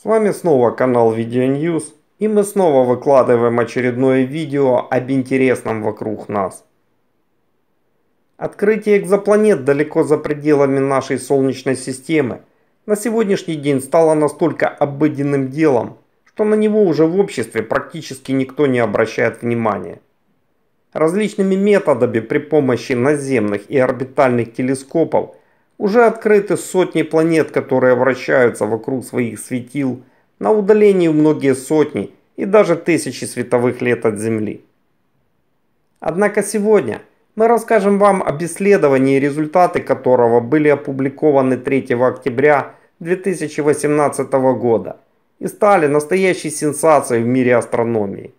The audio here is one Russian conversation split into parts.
С вами снова канал Видео News и мы снова выкладываем очередное видео об интересном вокруг нас. Открытие экзопланет далеко за пределами нашей Солнечной системы на сегодняшний день стало настолько обыденным делом, что на него уже в обществе практически никто не обращает внимания. Различными методами при помощи наземных и орбитальных телескопов – уже открыты сотни планет, которые вращаются вокруг своих светил на удалении многие сотни и даже тысячи световых лет от Земли. Однако сегодня мы расскажем вам об исследовании, результаты которого были опубликованы 3 октября 2018 года и стали настоящей сенсацией в мире астрономии.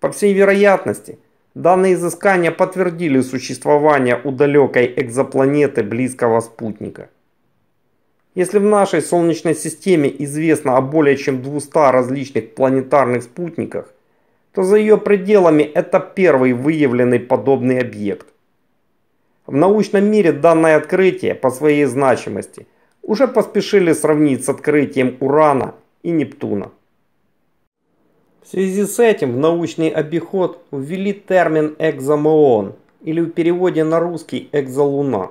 По всей вероятности – Данные изыскания подтвердили существование у далекой экзопланеты близкого спутника. Если в нашей Солнечной системе известно о более чем 200 различных планетарных спутниках, то за ее пределами это первый выявленный подобный объект. В научном мире данное открытие по своей значимости уже поспешили сравнить с открытием Урана и Нептуна. В связи с этим в научный обиход ввели термин экзомоон, или в переводе на русский «экзолуна».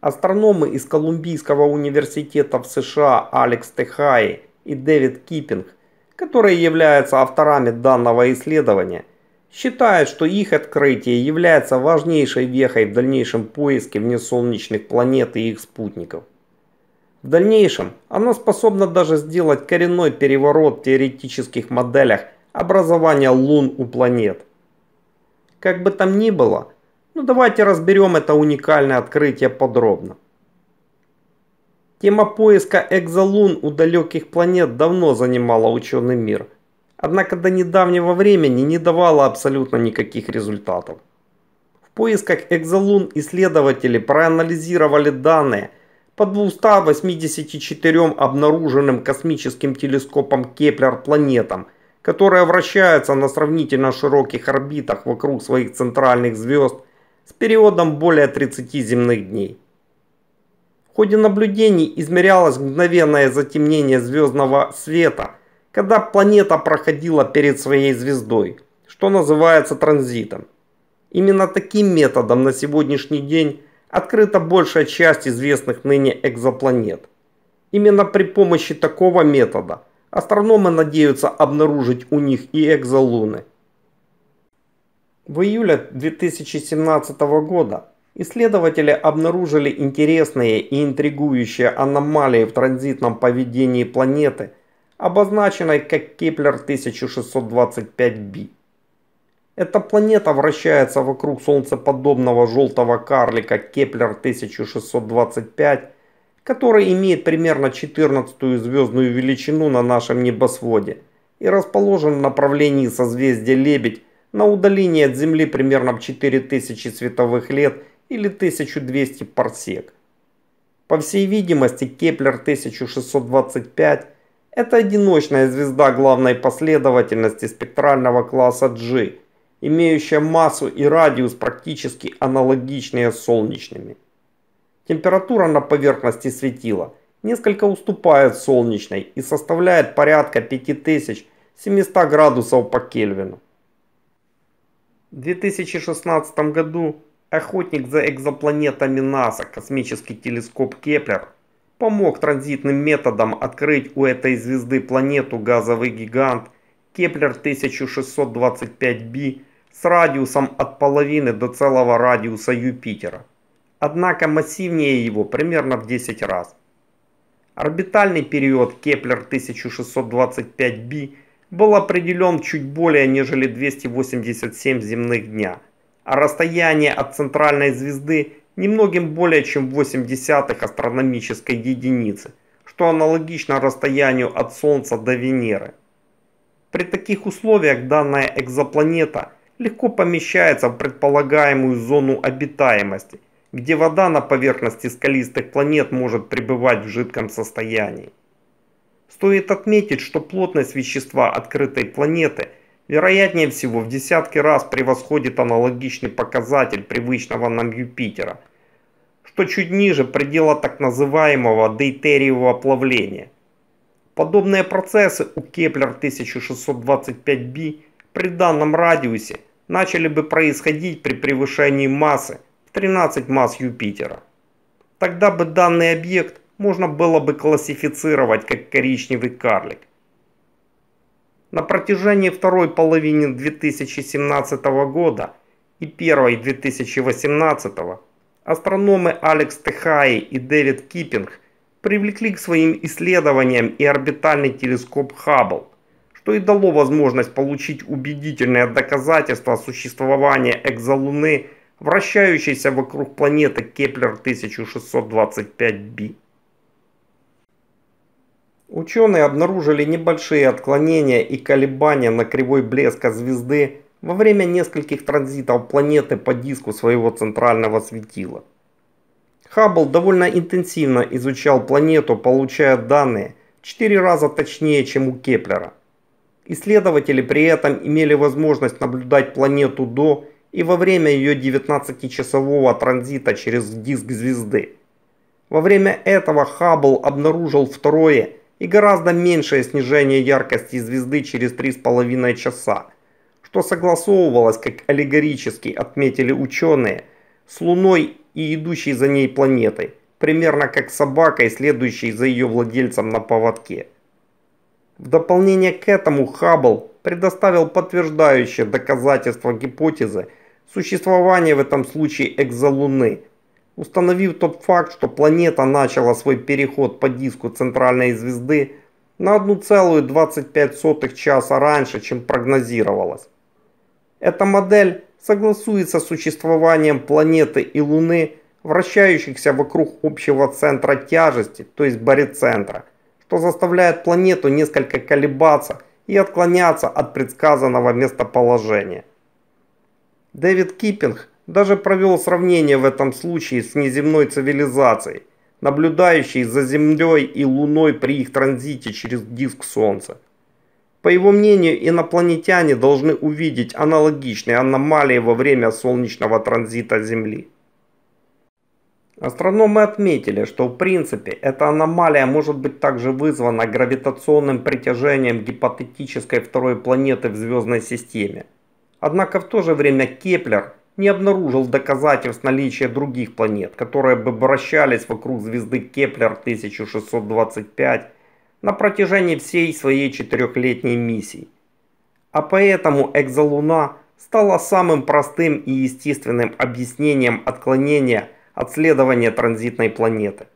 Астрономы из Колумбийского университета в США Алекс Техаи и Дэвид Киппинг, которые являются авторами данного исследования, считают, что их открытие является важнейшей вехой в дальнейшем поиске внесолнечных планет и их спутников. В дальнейшем оно способно даже сделать коренной переворот в теоретических моделях образования лун у планет. Как бы там ни было, но ну давайте разберем это уникальное открытие подробно. Тема поиска экзолун у далеких планет давно занимала ученый мир, однако до недавнего времени не давала абсолютно никаких результатов. В поисках экзолун исследователи проанализировали данные – по 284 обнаруженным космическим телескопом Кеплер планетам, которые вращаются на сравнительно широких орбитах вокруг своих центральных звезд с периодом более 30 земных дней. В ходе наблюдений измерялось мгновенное затемнение звездного света, когда планета проходила перед своей звездой, что называется транзитом. Именно таким методом на сегодняшний день открыта большая часть известных ныне экзопланет. Именно при помощи такого метода астрономы надеются обнаружить у них и экзолуны. В июле 2017 года исследователи обнаружили интересные и интригующие аномалии в транзитном поведении планеты, обозначенной как Кеплер 1625b. Эта планета вращается вокруг солнцеподобного желтого карлика Кеплер-1625, который имеет примерно 14 звездную величину на нашем небосводе и расположен в направлении созвездия Лебедь на удалении от Земли примерно в 4000 световых лет или 1200 парсек. По всей видимости, Кеплер-1625 – это одиночная звезда главной последовательности спектрального класса G, имеющая массу и радиус практически аналогичные солнечными. Температура на поверхности светила несколько уступает солнечной и составляет порядка 5700 градусов по Кельвину. В 2016 году охотник за экзопланетами НАСА космический телескоп Кеплер помог транзитным методом открыть у этой звезды планету газовый гигант Кеплер 1625b с радиусом от половины до целого радиуса Юпитера. Однако массивнее его примерно в 10 раз. Орбитальный период Кеплер 1625b был определен чуть более нежели 287 земных дня, а расстояние от центральной звезды немногим более чем 8 десятых астрономической единицы, что аналогично расстоянию от Солнца до Венеры. При таких условиях данная экзопланета – легко помещается в предполагаемую зону обитаемости, где вода на поверхности скалистых планет может пребывать в жидком состоянии. Стоит отметить, что плотность вещества открытой планеты вероятнее всего в десятки раз превосходит аналогичный показатель привычного нам Юпитера, что чуть ниже предела так называемого дейтериевого плавления. Подобные процессы у Кеплер 1625b при данном радиусе начали бы происходить при превышении массы в 13 масс Юпитера. Тогда бы данный объект можно было бы классифицировать как коричневый карлик. На протяжении второй половины 2017 года и первой 2018 астрономы Алекс Техаи и Дэвид Киппинг привлекли к своим исследованиям и орбитальный телескоп Хаббл, что и дало возможность получить убедительное доказательство существования экзолуны, вращающейся вокруг планеты Кеплер-1625b. Ученые обнаружили небольшие отклонения и колебания на кривой блеска звезды во время нескольких транзитов планеты по диску своего центрального светила. Хаббл довольно интенсивно изучал планету, получая данные четыре раза точнее, чем у Кеплера. Исследователи при этом имели возможность наблюдать планету до и во время ее 19-часового транзита через диск звезды. Во время этого Хаббл обнаружил второе и гораздо меньшее снижение яркости звезды через 3,5 часа, что согласовывалось, как аллегорически отметили ученые, с Луной и идущей за ней планетой, примерно как собакой, следующей за ее владельцем на поводке. В дополнение к этому Хаббл предоставил подтверждающее доказательство гипотезы существования в этом случае экзолуны, установив тот факт, что планета начала свой переход по диску центральной звезды на 1,25 часа раньше, чем прогнозировалось. Эта модель согласуется с существованием планеты и Луны, вращающихся вокруг общего центра тяжести, то есть барицентра – что заставляет планету несколько колебаться и отклоняться от предсказанного местоположения. Дэвид Киппинг даже провел сравнение в этом случае с неземной цивилизацией, наблюдающей за Землей и Луной при их транзите через диск Солнца. По его мнению, инопланетяне должны увидеть аналогичные аномалии во время солнечного транзита Земли. Астрономы отметили, что в принципе эта аномалия может быть также вызвана гравитационным притяжением гипотетической второй планеты в звездной системе. Однако в то же время Кеплер не обнаружил доказательств наличия других планет, которые бы вращались вокруг звезды Кеплер 1625 на протяжении всей своей четырехлетней миссии. А поэтому экзолуна стала самым простым и естественным объяснением отклонения – от транзитной планеты.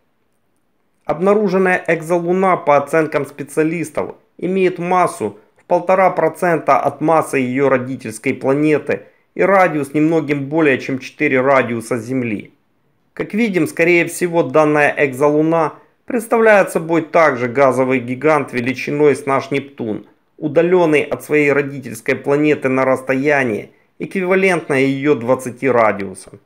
Обнаруженная экзолуна, по оценкам специалистов, имеет массу в 1,5% от массы ее родительской планеты и радиус немногим более чем 4 радиуса Земли. Как видим, скорее всего данная экзолуна представляет собой также газовый гигант величиной с наш Нептун, удаленный от своей родительской планеты на расстояние, эквивалентное ее 20 радиусам.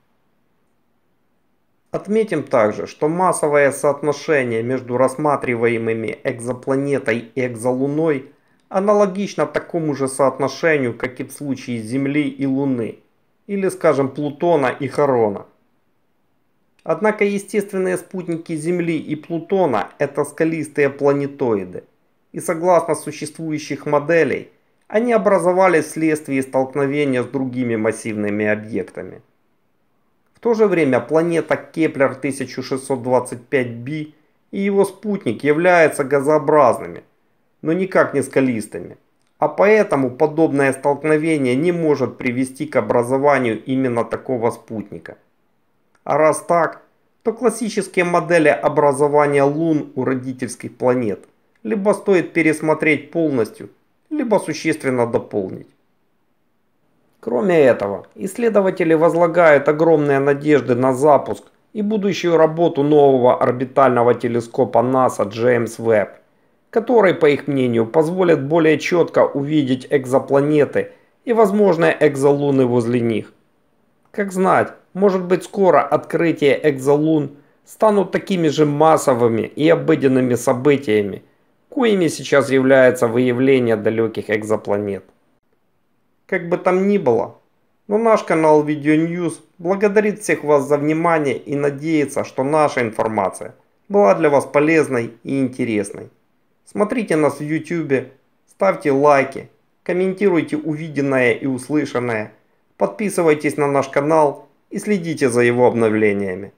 Отметим также, что массовое соотношение между рассматриваемыми экзопланетой и экзолуной аналогично такому же соотношению, как и в случае Земли и Луны, или скажем Плутона и Харона. Однако естественные спутники Земли и Плутона – это скалистые планетоиды, и согласно существующих моделей, они образовались вследствие столкновения с другими массивными объектами. В то же время планета Кеплер 1625b и его спутник являются газообразными, но никак не скалистыми. А поэтому подобное столкновение не может привести к образованию именно такого спутника. А раз так, то классические модели образования лун у родительских планет либо стоит пересмотреть полностью, либо существенно дополнить. Кроме этого, исследователи возлагают огромные надежды на запуск и будущую работу нового орбитального телескопа НАСА Джеймс Веб, который, по их мнению, позволит более четко увидеть экзопланеты и возможные экзолуны возле них. Как знать, может быть скоро открытие экзолун станут такими же массовыми и обыденными событиями, коими сейчас является выявление далеких экзопланет. Как бы там ни было. Но наш канал Видео News благодарит всех вас за внимание и надеется, что наша информация была для вас полезной и интересной. Смотрите нас в YouTube, ставьте лайки, комментируйте увиденное и услышанное, подписывайтесь на наш канал и следите за его обновлениями.